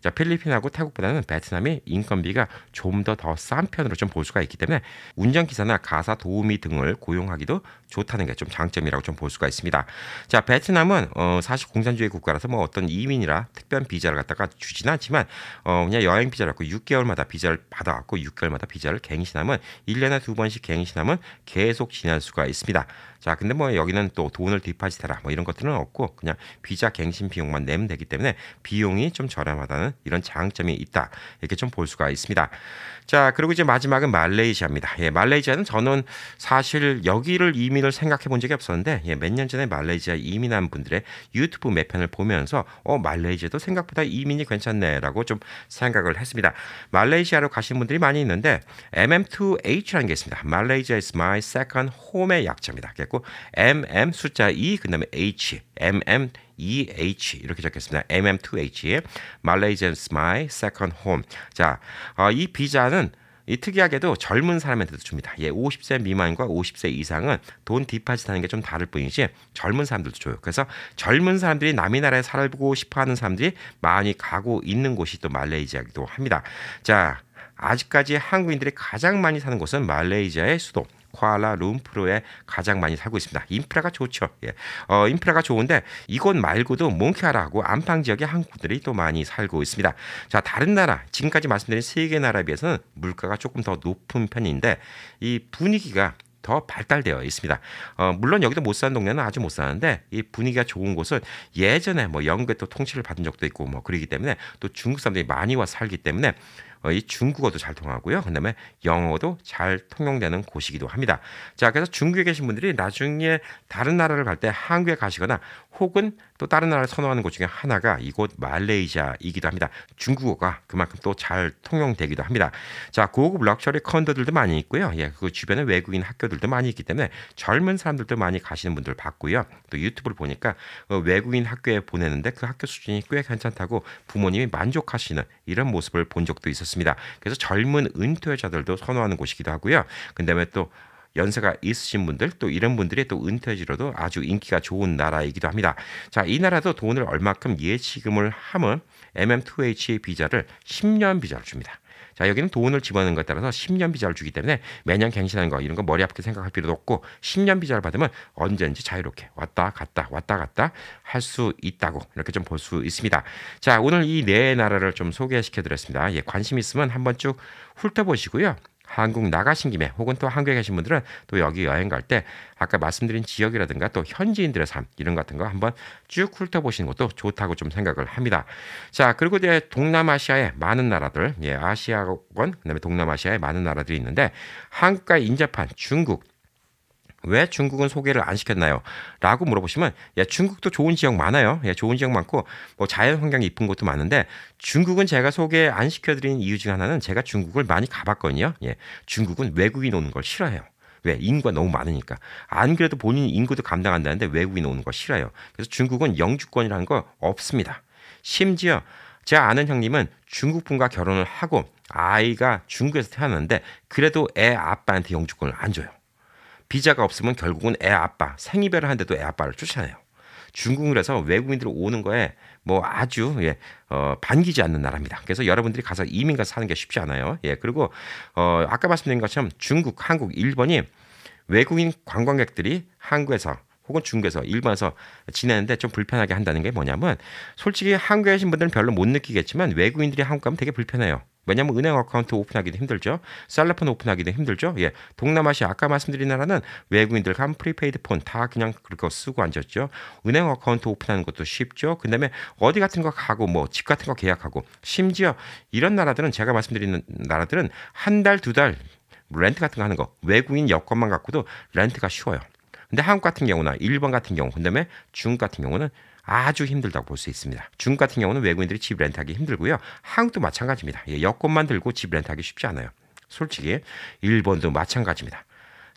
자, 필리핀하고 태국보다는 베트남이 인건비가 좀 더 더 싼 편으로 좀 볼 수가 있기 때문에 운전기사나 가사 도우미 등을 고용하기도 좋다는 게 좀 장점이라고 좀 볼 수가 있습니다. 자, 베트남은 어, 사실 공산주의 국가라서 뭐 어떤 이민이라 특별 비자를 갖다가 주진 않지만 어, 그냥 여행 비자라고 6개월마다 비자를 받아왔고 6개월마다 비자를 갱신하면 1년에 두 번씩 갱신하면 계속 지날 수가 있습니다. 자, 근데 뭐 여기는 또 돈을 디파짓해라 뭐 이런 것들은 없고 그냥 비자 갱신 비용만 내면 되기 때문에 비용이 좀 저렴하다는 이런 장점이 있다 이렇게 좀 볼 수가 있습니다. 자, 그리고 이제 마지막은 말레이시아입니다. 예, 말레이시아는 저는 사실 여기를 이민을 생각해 본 적이 없었는데 예, 몇 년 전에 말레이시아 이민한 분들의 유튜브 매 편을 보면서 어 말레이시아도 생각보다 이민이 괜찮네라고 좀 생각을 했습니다. 말레이시아로 가신 분들이 많이 있는데 MM2H라는 게 있습니다. 말레이시아 is my second home의 약자입니다. 되겠고 mm 숫자 2 e, 그다음에 h mm EH 이렇게 적겠습니다. m m 2 e, h 말레이 l 아는 s i a n My Second Home. 자, 어, 이 비자는 이 특이하게도 젊은 사람한테도 줍니다. 예, 50세 미만과 50세 이상은 돈 디파짓 하는 게 좀 다를 뿐이지 젊은 사람들도 줘요. 그래서 젊은 사람들이 남의 나라에 살고 싶어 하는 사람들이 많이 가고 있는 곳이 또 말레이시아기도 합니다. 자, 아직까지 한국인들이 가장 많이 사는 곳은 말레이시아의 수도 쿠알라룸푸르에 가장 많이 살고 있습니다. 인프라가 좋죠. 예. 어, 인프라가 좋은데 이곳 말고도 몽키아라하고 안방 지역의 한국들이 또 많이 살고 있습니다. 자, 다른 나라 지금까지 말씀드린 세개 나라에 비해서는 물가가 조금 더 높은 편인데 이 분위기가 더 발달되어 있습니다. 어, 물론 여기도 못 사는 동네는 아주 못 사는데 이 분위기가 좋은 곳은 예전에 뭐 영국에 또 통치를 받은 적도 있고 뭐 그러기 때문에 또 중국 사람들이 많이 와 살기 때문에 이 중국어도 잘 통하고요. 그다음에 영어도 잘 통용되는 곳이기도 합니다. 자, 그래서 중국에 계신 분들이 나중에 다른 나라를 갈 때 한국에 가시거나 혹은 또 다른 나라를 선호하는 곳 중에 하나가 이곳 말레이시아이기도 합니다. 중국어가 그만큼 또 잘 통용되기도 합니다. 자, 고급 럭셔리 컨도들도 많이 있고요. 예, 그 주변에 외국인 학교들도 많이 있기 때문에 젊은 사람들도 많이 가시는 분들 봤고요. 또 유튜브를 보니까 어, 외국인 학교에 보내는데 그 학교 수준이 꽤 괜찮다고 부모님이 만족하시는 이런 모습을 본 적도 있었습니다. 그래서 젊은 은퇴자들도 선호하는 곳이기도 하고요. 그다음에 또 연세가 있으신 분들 또 이런 분들이 또 은퇴지로도 아주 인기가 좋은 나라이기도 합니다. 자, 이 나라도 돈을 얼마큼 예치금을 함은 MM2H 비자를 10년 비자로 줍니다. 자, 여기는 돈을 집어넣는 것에 따라서 10년 비자를 주기 때문에 매년 갱신하는 거 이런 거 머리 아프게 생각할 필요도 없고 10년 비자를 받으면 언제든지 자유롭게 왔다 갔다 왔다 갔다 할 수 있다고 이렇게 좀 볼 수 있습니다. 자, 오늘 이 네 나라를 좀 소개시켜 드렸습니다. 예, 관심 있으면 한번 쭉 훑어보시고요. 한국 나가신 김에 혹은 또 한국에 계신 분들은 또 여기 여행 갈 때 아까 말씀드린 지역이라든가 또 현지인들의 삶 이런 같은 거 한번 쭉 훑어보시는 것도 좋다고 좀 생각을 합니다. 자 그리고 이제 동남아시아의 많은 나라들, 예 아시아권 그다음에 동남아시아의 많은 나라들이 있는데 한국과 인접한 중국 왜 중국은 소개를 안 시켰나요? 라고 물어보시면 예, 중국도 좋은 지역 많아요. 예, 좋은 지역 많고 뭐 자연 환경이 이쁜 곳도 많은데 중국은 제가 소개 안 시켜드린 이유 중 하나는 제가 중국을 많이 가봤거든요. 예, 중국은 외국인 오는 걸 싫어해요. 왜 인구가 너무 많으니까 안 그래도 본인 인구도 감당한다는데 외국인 오는 거 싫어요. 그래서 중국은 영주권이라는 거 없습니다. 심지어 제가 아는 형님은 중국 분과 결혼을 하고 아이가 중국에서 태어났는데 그래도 애 아빠한테 영주권을 안 줘요. 비자가 없으면 결국은 애 아빠 생이별을 한데도애 아빠를 쫓아내요. 중국이라서 외국인들 오는 거에 뭐 아주 예, 어, 반기지 않는 나라입니다. 그래서 여러분들이 가서 이민 가서 사는 게 쉽지 않아요. 예, 그리고 어, 아까 말씀드린 것처럼 중국, 한국, 일본이 외국인 관광객들이 한국에서 혹은 중국에서 일본에서 지내는데 좀 불편하게 한다는 게 뭐냐면 솔직히 한국에 계신 분들은 별로 못 느끼겠지만 외국인들이 한국 가면 되게 불편해요. 왜냐면 은행 어카운트 오픈하기도 힘들죠. 셀러폰 오픈하기도 힘들죠. 예, 동남아시아 아까 말씀드린 나라는 외국인들 한 프리페이드 폰 다 그냥 그렇게 쓰고 앉았죠. 은행 어카운트 오픈하는 것도 쉽죠. 그다음에 어디 같은 거 가고 뭐 집 같은 거 계약하고 심지어 이런 나라들은 제가 말씀드리는 나라들은 한 달 두달 달 렌트 같은 거 하는 거 외국인 여권만 갖고도 렌트가 쉬워요. 근데 한국 같은 경우나 일본 같은 경우 그다음에 중국 같은 경우는 아주 힘들다고 볼 수 있습니다. 중국 같은 경우는 외국인들이 집 렌트하기 힘들고요. 한국도 마찬가지입니다. 예, 여권만 들고 집 렌트하기 쉽지 않아요. 솔직히 일본도 마찬가지입니다.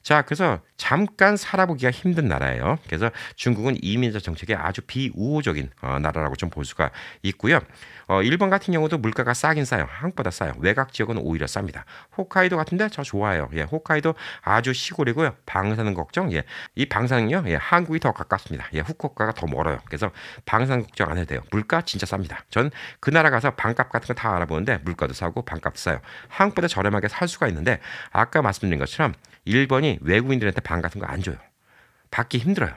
자, 그래서 잠깐 살아보기가 힘든 나라예요. 그래서 중국은 이민자 정책에 아주 비우호적인 어, 나라라고 좀 볼 수가 있고요. 어, 일본 같은 경우도 물가가 싸긴 싸요. 한국보다 싸요. 외곽 지역은 오히려 쌉니다. 홋카이도 같은데 저 좋아요. 예, 홋카이도 아주 시골이고요. 방사능 걱정. 예, 이 방사능요. 예, 한국이 더 가깝습니다. 예, 후쿠오카가 더 멀어요. 그래서 방사능 걱정 안 해도 돼요. 물가 진짜 쌉니다. 전 그 나라 가서 방값 같은 거 다 알아보는데 물가도 싸고 방값도 싸요. 한국보다 저렴하게 살 수가 있는데 아까 말씀드린 것처럼 일본이 외국인들한테 방 같은 거 안 줘요. 받기 힘들어요.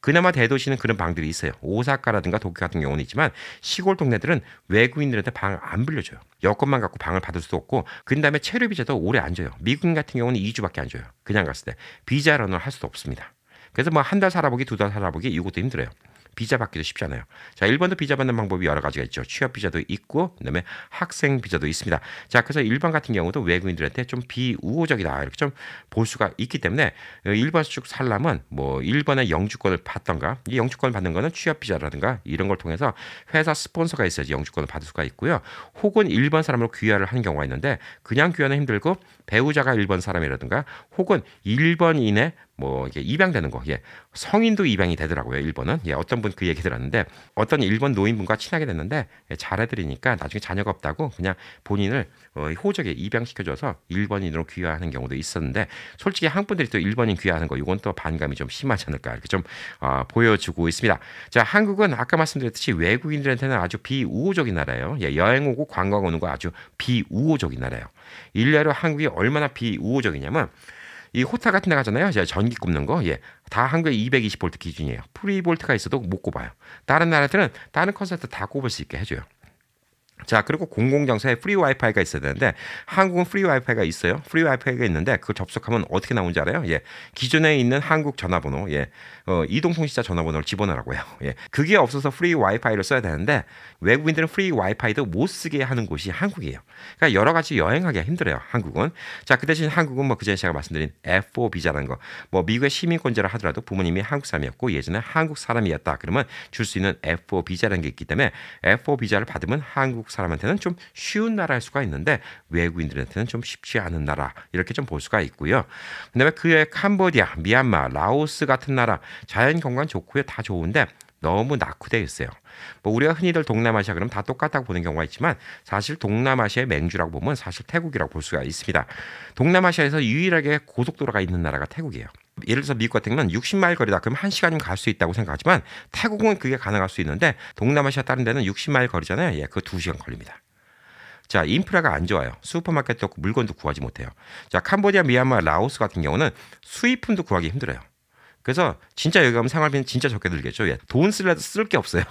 그나마 대도시는 그런 방들이 있어요. 오사카라든가 도쿄 같은 경우는 있지만 시골 동네들은 외국인들한테 방을안 빌려줘요. 여권만 갖고 방을 받을 수도 없고 그 다음에 체류 비자도 오래 안 줘요. 미국 인 같은 경우는 2주밖에 안 줘요. 그냥 갔을 때 비자런을 할 수도 없습니다. 그래서 뭐 한 달 살아보기 두 달 살아보기 이것도 힘들어요. 비자 받기도 쉽지 않아요. 자, 일본도 비자 받는 방법이 여러 가지가 있죠. 취업 비자도 있고 그다음에 학생 비자도 있습니다. 자, 그래서 일본 같은 경우도 외국인들한테 좀 비우호적이다. 이렇게 좀 볼 수가 있기 때문에 어, 일본 쭉살라면뭐 일본의 영주권을 받던가 이 영주권을 받는 거는 취업 비자라든가 이런 걸 통해서 회사 스폰서가 있어야지 영주권을 받을 수가 있고요. 혹은 일본 사람으로 귀화를 하는 경우가 있는데 그냥 귀화는 힘들고 배우자가 일본 사람이라든가 혹은 일본인의 뭐 이게 입양되는 거, 예. 성인도 입양이 되더라고요. 일본은 예, 어떤 분 그 얘기 들었는데 어떤 일본 노인분과 친하게 됐는데 예, 잘해드리니까 나중에 자녀가 없다고 그냥 본인을 어, 호적에 입양시켜줘서 일본인으로 귀화하는 경우도 있었는데 솔직히 한국 분들이 또 일본인 귀화하는 거 이건 또 반감이 좀 심하지 않을까 이렇게 좀 어, 보여주고 있습니다. 자, 한국은 아까 말씀드렸듯이 외국인들한테는 아주 비우호적인 나라예요. 예, 여행 오고 관광 오는 거 아주 비우호적인 나라예요. 일례로 한국이 얼마나 비우호적이냐면 이호타 같은 데 가잖아요. 제가 전기 굽는 거. 예. 다 한국에 220V 기준이에요. 프리볼트가 있어도 못 꼽아요. 다른 나라들은 다른 컨셉트다 꼽을 수 있게 해줘요. 자, 그리고 공공장사에 프리 와이파이가 있어야 되는데 한국은 프리 와이파이가 있어요. 프리 와이파이가 있는데 그걸 접속하면 어떻게 나오는지 알아요? 예. 기존에 있는 한국 전화번호, 예. 어, 이동통신사 전화번호를 집어넣으라고요. 예. 그게 없어서 프리 와이파이를 써야 되는데 외국인들은 프리 와이파이도 못 쓰게 하는 곳이 한국이에요. 그러니까 여러 가지 여행하기가 힘들어요. 한국은. 자, 그 대신 한국은 뭐 그전에 제가 말씀드린 F4 비자라는 거. 뭐 미국의 시민권자를 하더라도 부모님이 한국 사람이었고 예전에 한국 사람이었다. 그러면 줄 수 있는 F4 비자라는 게 있기 때문에 F4 비자를 받으면 한국 사람한테는 좀 쉬운 나라일 수가 있는데 외국인들한테는 좀 쉽지 않은 나라 이렇게 좀 볼 수가 있고요. 그다음에 그의 캄보디아, 미얀마, 라오스 같은 나라 자연 경관 좋고요. 다 좋은데 너무 낙후되어 있어요. 뭐 우리가 흔히들 동남아시아 그럼 다 똑같다고 보는 경우가 있지만 사실 동남아시아의 맹주라고 보면 사실 태국이라고 볼 수가 있습니다. 동남아시아에서 유일하게 고속도로가 있는 나라가 태국이에요. 예를 들어서 미국 같은 경우는 60마일 거리다 그럼 1시간이면 갈 수 있다고 생각하지만 태국은 그게 가능할 수 있는데 동남아시아 다른 데는 60마일 거리잖아요. 예, 그 2시간 걸립니다. 자, 인프라가 안 좋아요. 슈퍼마켓도 없고 물건도 구하지 못해요. 자, 캄보디아, 미얀마, 라오스 같은 경우는 수입품도 구하기 힘들어요. 그래서 진짜 여기 가면 생활비는 진짜 적게 들겠죠. 예. 돈 쓸래 도 쓸 게 없어요.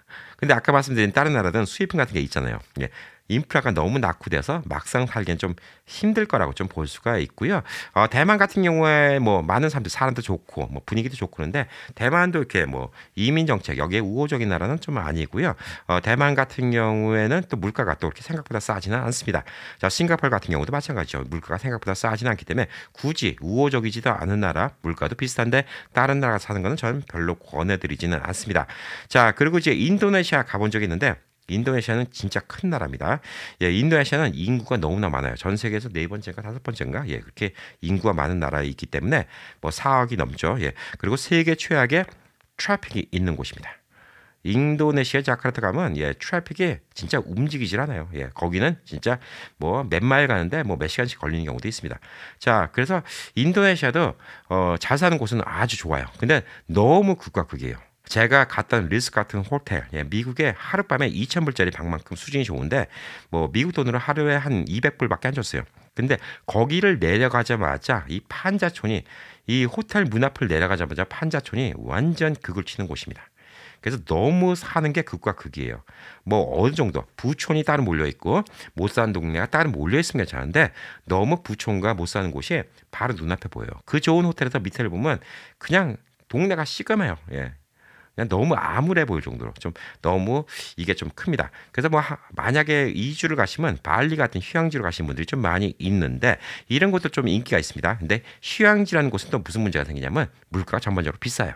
근데 아까 말씀드린 다른 나라들은 수입품 같은 게 있잖아요. 예. 인프라가 너무 낙후돼서 막상 살기엔 좀 힘들 거라고 좀 볼 수가 있고요. 어, 대만 같은 경우에 뭐 많은 사람들 사람도 좋고 뭐 분위기도 좋고 그런데 대만도 이렇게 뭐 이민 정책 여기에 우호적인 나라는 좀 아니고요. 어, 대만 같은 경우에는 또 물가가 또그렇게 생각보다 싸지는 않습니다. 자, 싱가폴 같은 경우도 마찬가지죠. 물가가 생각보다 싸지는 않기 때문에 굳이 우호적이지도 않은 나라 물가도 비슷한데 다른 나라 사는 거는 전 별로 권해드리지는 않습니다. 자, 그리고 이제 인도네시아 가본 적이 있는데 인도네시아는 진짜 큰 나라입니다. 예, 인도네시아는 인구가 너무나 많아요. 전 세계에서 네 번째인가 다섯 번째인가 예, 그렇게 인구가 많은 나라에있기 때문에 뭐 4억이 넘죠. 예, 그리고 세계 최악의 트래픽이 있는 곳입니다. 인도네시아 자카르타 가면 예 트래픽이 진짜 움직이질 않아요. 예 거기는 진짜 뭐 몇 마일 가는데 뭐 몇 시간씩 걸리는 경우도 있습니다. 자 그래서 인도네시아도 어, 잘 사는 곳은 아주 좋아요. 근데 너무 국가 극이에요. 제가 갔던 리스 같은 호텔, 예, 미국에 하룻밤에 2,000불짜리 방만큼 수준이 좋은데 뭐 미국 돈으로 하루에 한 200불밖에 안 줬어요. 근데 거기를 내려가자마자 이 판자촌이 이 호텔 문 앞을 내려가자마자 판자촌이 완전 극을 치는 곳입니다. 그래서 너무 사는 게 극과 극이에요. 뭐 어느 정도 부촌이 따로 몰려 있고 못 사는 동네가 따로 몰려 있으면 괜찮은데 너무 부촌과 못 사는 곳이 바로 눈앞에 보여요. 그 좋은 호텔에서 밑에를 보면 그냥 동네가 시꺼매요. 예. 그냥 너무 암울해 보일 정도로 좀 너무 이게 좀 큽니다. 그래서 뭐 하, 만약에 이주를 가시면 발리 같은 휴양지로 가시는 분들이 좀 많이 있는데 이런 것도 좀 인기가 있습니다. 근데 휴양지라는 곳은 또 무슨 문제가 생기냐면 물가가 전반적으로 비싸요.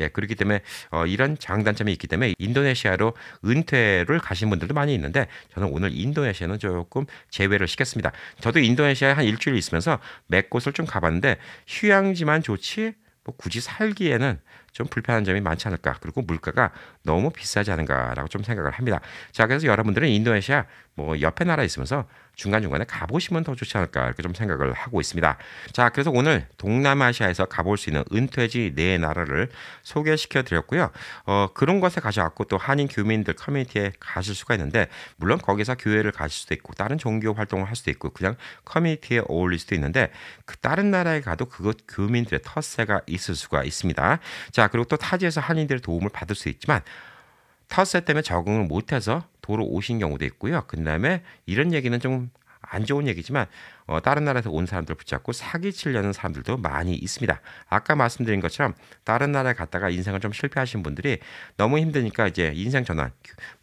예, 그렇기 때문에 어, 이런 장단점이 있기 때문에 인도네시아로 은퇴를 가신 분들도 많이 있는데 저는 오늘 인도네시아는 조금 제외를 시켰습니다. 저도 인도네시아에 한 일주일 있으면서 몇 곳을 좀 가봤는데 휴양지만 좋지 뭐 굳이 살기에는 좀 불편한 점이 많지 않을까. 그리고 물가가 너무 비싸지 않은가라고 좀 생각을 합니다. 자, 그래서 여러분들은 인도네시아 뭐 옆에 나라 있으면서 중간중간에 가보시면 더 좋지 않을까 이렇게 좀 생각을 하고 있습니다. 자, 그래서 오늘 동남아시아에서 가볼 수 있는 은퇴지 네 나라를 소개시켜 드렸고요. 어, 그런 곳에 가셔갖고 또 한인 교민들 커뮤니티에 가실 수가 있는데 물론 거기서 교회를 가실 수도 있고 다른 종교 활동을 할 수도 있고 그냥 커뮤니티에 어울릴 수도 있는데 그 다른 나라에 가도 그것 교민들의 텃세가 있을 수가 있습니다. 자, 그리고 또 타지에서 한인들의 도움을 받을 수 있지만 텃세 때문에 적응을 못해서 도로 오신 경우도 있고요. 그 다음에 이런 얘기는 좀 안 좋은 얘기지만 어, 다른 나라에서 온 사람들 붙잡고 사기치려는 사람들도 많이 있습니다. 아까 말씀드린 것처럼 다른 나라에 갔다가 인생을 좀 실패하신 분들이 너무 힘드니까 이제 인생 전환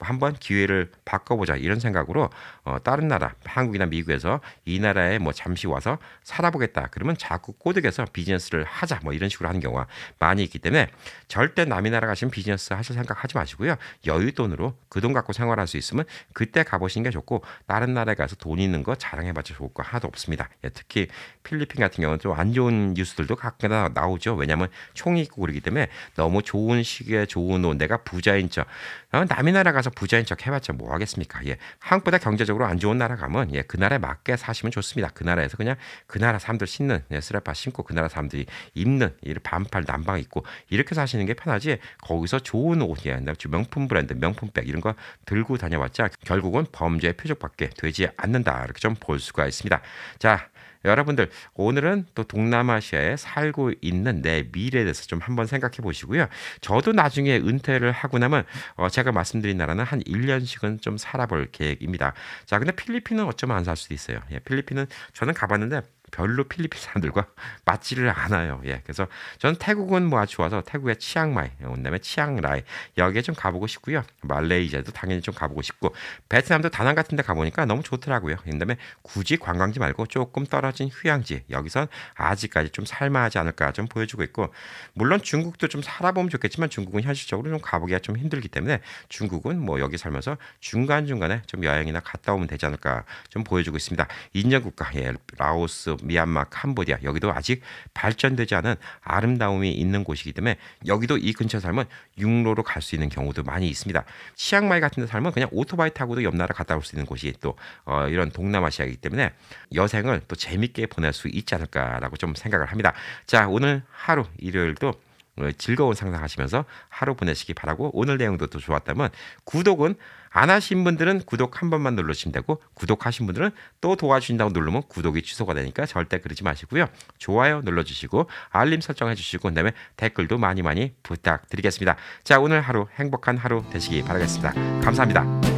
한번 기회를 바꿔보자 이런 생각으로 어, 다른 나라 한국이나 미국에서 이 나라에 뭐 잠시 와서 살아보겠다 그러면 자꾸 꼬득해서 비즈니스를 하자 뭐 이런 식으로 하는 경우가 많이 있기 때문에 절대 남이 나라 가시면 비즈니스 하실 생각 하지 마시고요 여유 돈으로 그 돈 갖고 생활할 수 있으면 그때 가보시는 게 좋고 다른 나라에 가서 돈 있는 거 자랑해봤자 좋을 거 하나도 없습니다. 없습니다. 예, 특히 필리핀 같은 경우는 좀안 좋은 뉴스들도 가끔가다 나오죠. 왜냐하면 총이 있고 그러기 때문에 너무 좋은 시기에 좋은 온 내가 부자인 척 어, 남의 나라 가서 부자인 척 해봤자 뭐 하겠습니까? 예, 한국보다 경제적으로 안 좋은 나라 가면 예, 그 나라에 맞게 사시면 좋습니다. 그 나라에서 그냥 그 나라 사람들 신는 예, 쓰레파 신고 그 나라 사람들이 입는 이 반팔 난방 입고 이렇게 사시는 게 편하지 거기서 좋은 옷 예, 명품 브랜드 명품백 이런 거 들고 다녀왔자 결국은 범죄의 표적밖에 되지 않는다 이렇게 좀 볼 수가 있습니다. 자, 여러분들 오늘은 또 동남아시아에 살고 있는 내 미래에 대해서 좀 한번 생각해 보시고요. 저도 나중에 은퇴를 하고 나면 어, 제가 말씀드린 나라는 한 1년씩은 좀 살아볼 계획입니다. 자, 근데 필리핀은 어쩌면 안 살 수도 있어요. 예, 필리핀은 저는 가봤는데 별로 필리핀 사람들과 맞지를 않아요. 예, 그래서 저는 태국은 뭐 아주 좋아서 태국의 치앙마이, 온다음에 어, 치앙라이 여기에 좀 가보고 싶고요. 말레이시아도 당연히 좀 가보고 싶고 베트남도 다낭 같은데 가보니까 너무 좋더라고요. 그다음에 굳이 관광지 말고 조금 떨어진 휴양지 여기선 아직까지 좀 살만하지 않을까 좀 보여주고 있고 물론 중국도 좀 살아보면 좋겠지만 중국은 현실적으로 좀 가보기가 좀 힘들기 때문에 중국은 뭐 여기 살면서 중간 중간에 좀 여행이나 갔다 오면 되지 않을까 좀 보여주고 있습니다. 인접 국가 예, 라오스 인도 미얀마, 캄보디아 여기도 아직 발전되지 않은 아름다움이 있는 곳이기 때문에 여기도 이 근처 살면 육로로 갈 수 있는 경우도 많이 있습니다. 치앙마이 같은 데 살면 그냥 오토바이 타고도 옆 나라 갔다 올 수 있는 곳이 또 어, 이런 동남아시아이기 때문에 여생을 또 재밌게 보낼 수 있지 않을까라고 좀 생각을 합니다. 자 오늘 하루 일요일도 어, 즐거운 상상하시면서 하루 보내시기 바라고 오늘 내용도 또 좋았다면 구독은 안 하신 분들은 구독 한 번만 눌러주시면 되고 구독하신 분들은 또 도와주신다고 누르면 구독이 취소가 되니까 절대 그러지 마시고요. 좋아요 눌러주시고 알림 설정해 주시고 그다음에 댓글도 많이 많이 부탁드리겠습니다. 자 오늘 하루 행복한 하루 되시기 바라겠습니다. 감사합니다.